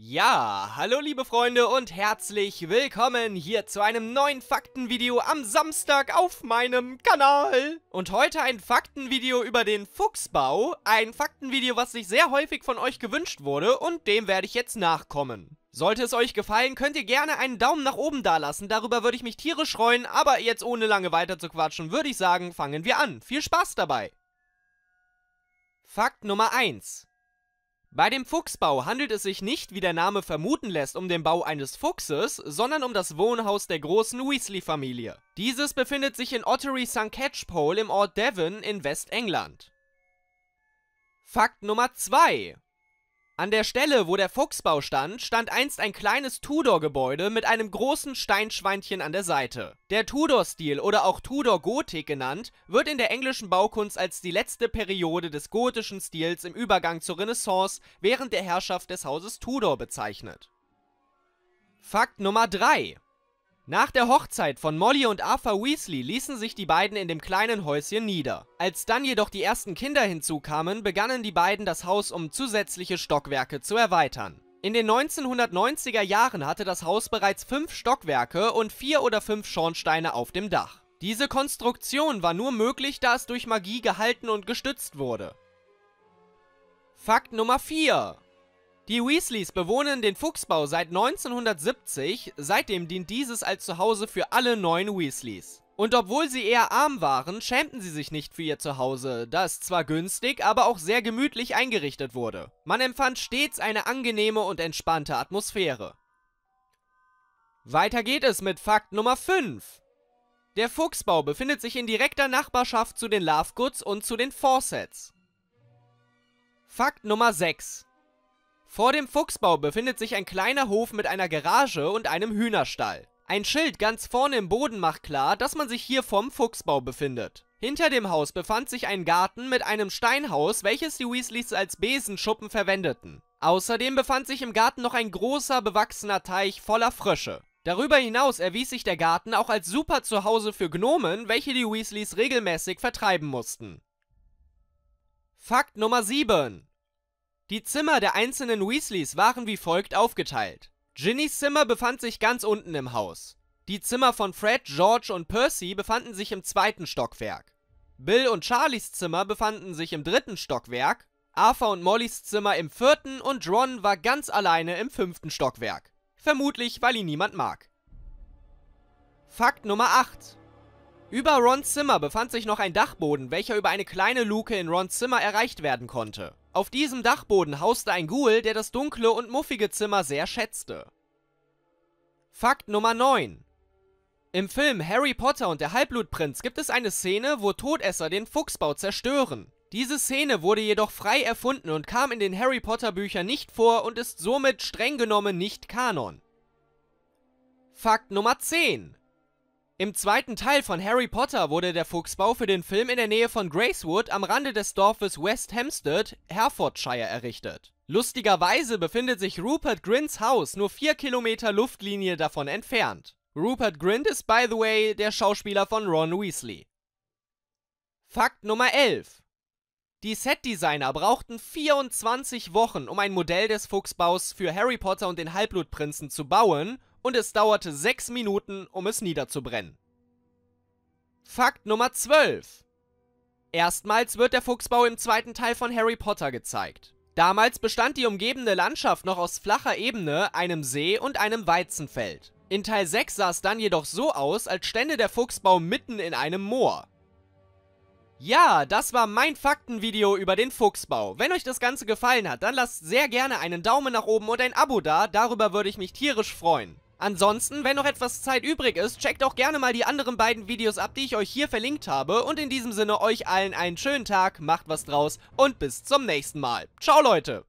Ja, hallo liebe Freunde und herzlich willkommen hier zu einem neuen Faktenvideo am Samstag auf meinem Kanal. Und heute ein Faktenvideo über den Fuchsbau, ein Faktenvideo, was sich sehr häufig von euch gewünscht wurde und dem werde ich jetzt nachkommen. Sollte es euch gefallen, könnt ihr gerne einen Daumen nach oben da lassen. darüber würde ich mich tierisch freuen, aber jetzt ohne lange weiter zu quatschen, würde ich sagen, fangen wir an. Viel Spaß dabei! Fakt Nummer 1 bei dem Fuchsbau handelt es sich nicht, wie der Name vermuten lässt, um den Bau eines Fuchses, sondern um das Wohnhaus der großen Weasley-Familie. Dieses befindet sich in Ottery St. Catchpole im Ort Devon in Westengland. Fakt Nummer 2 an der Stelle, wo der Fuchsbau stand, stand einst ein kleines Tudor-Gebäude mit einem großen Steinschweinchen an der Seite. Der Tudor-Stil oder auch Tudor-Gotik genannt, wird in der englischen Baukunst als die letzte Periode des gotischen Stils im Übergang zur Renaissance während der Herrschaft des Hauses Tudor bezeichnet. Fakt Nummer 3 nach der Hochzeit von Molly und Arthur Weasley ließen sich die beiden in dem kleinen Häuschen nieder. Als dann jedoch die ersten Kinder hinzukamen, begannen die beiden das Haus um zusätzliche Stockwerke zu erweitern. In den 1990er Jahren hatte das Haus bereits fünf Stockwerke und vier oder fünf Schornsteine auf dem Dach. Diese Konstruktion war nur möglich, da es durch Magie gehalten und gestützt wurde. Fakt Nummer 4 die Weasleys bewohnen den Fuchsbau seit 1970, seitdem dient dieses als Zuhause für alle neuen Weasleys. Und obwohl sie eher arm waren, schämten sie sich nicht für ihr Zuhause, das zwar günstig, aber auch sehr gemütlich eingerichtet wurde. Man empfand stets eine angenehme und entspannte Atmosphäre. Weiter geht es mit Fakt Nummer 5. Der Fuchsbau befindet sich in direkter Nachbarschaft zu den Lovegoods und zu den Fawcetts. Fakt Nummer 6. Vor dem Fuchsbau befindet sich ein kleiner Hof mit einer Garage und einem Hühnerstall. Ein Schild ganz vorne im Boden macht klar, dass man sich hier vom Fuchsbau befindet. Hinter dem Haus befand sich ein Garten mit einem Steinhaus, welches die Weasleys als Besenschuppen verwendeten. Außerdem befand sich im Garten noch ein großer bewachsener Teich voller Frösche. Darüber hinaus erwies sich der Garten auch als super Zuhause für Gnomen, welche die Weasleys regelmäßig vertreiben mussten. Fakt Nummer 7 die Zimmer der einzelnen Weasleys waren wie folgt aufgeteilt. Ginnys Zimmer befand sich ganz unten im Haus. Die Zimmer von Fred, George und Percy befanden sich im zweiten Stockwerk. Bill und Charlies Zimmer befanden sich im dritten Stockwerk, Arthur und Mollys Zimmer im vierten und Ron war ganz alleine im fünften Stockwerk. Vermutlich, weil ihn niemand mag. Fakt Nummer 8. Über Rons Zimmer befand sich noch ein Dachboden, welcher über eine kleine Luke in Rons Zimmer erreicht werden konnte. Auf diesem Dachboden hauste ein Ghoul, der das dunkle und muffige Zimmer sehr schätzte. Fakt Nummer 9 Im Film Harry Potter und der Halbblutprinz gibt es eine Szene, wo Todesser den Fuchsbau zerstören. Diese Szene wurde jedoch frei erfunden und kam in den Harry Potter Büchern nicht vor und ist somit streng genommen nicht Kanon. Fakt Nummer 10 im zweiten Teil von Harry Potter wurde der Fuchsbau für den Film in der Nähe von Gracewood am Rande des Dorfes West Hampstead, Herefordshire, errichtet. Lustigerweise befindet sich Rupert Grins Haus nur 4 Kilometer Luftlinie davon entfernt. Rupert Grint ist, by the way, der Schauspieler von Ron Weasley. Fakt Nummer 11. Die Setdesigner brauchten 24 Wochen, um ein Modell des Fuchsbaus für Harry Potter und den Halbblutprinzen zu bauen und es dauerte 6 Minuten, um es niederzubrennen. Fakt Nummer 12. Erstmals wird der Fuchsbau im zweiten Teil von Harry Potter gezeigt. Damals bestand die umgebende Landschaft noch aus flacher Ebene, einem See und einem Weizenfeld. In Teil 6 sah es dann jedoch so aus, als stände der Fuchsbau mitten in einem Moor. Ja, das war mein Faktenvideo über den Fuchsbau. Wenn euch das Ganze gefallen hat, dann lasst sehr gerne einen Daumen nach oben und ein Abo da, darüber würde ich mich tierisch freuen. Ansonsten, wenn noch etwas Zeit übrig ist, checkt auch gerne mal die anderen beiden Videos ab, die ich euch hier verlinkt habe. Und in diesem Sinne euch allen einen schönen Tag, macht was draus und bis zum nächsten Mal. Ciao Leute!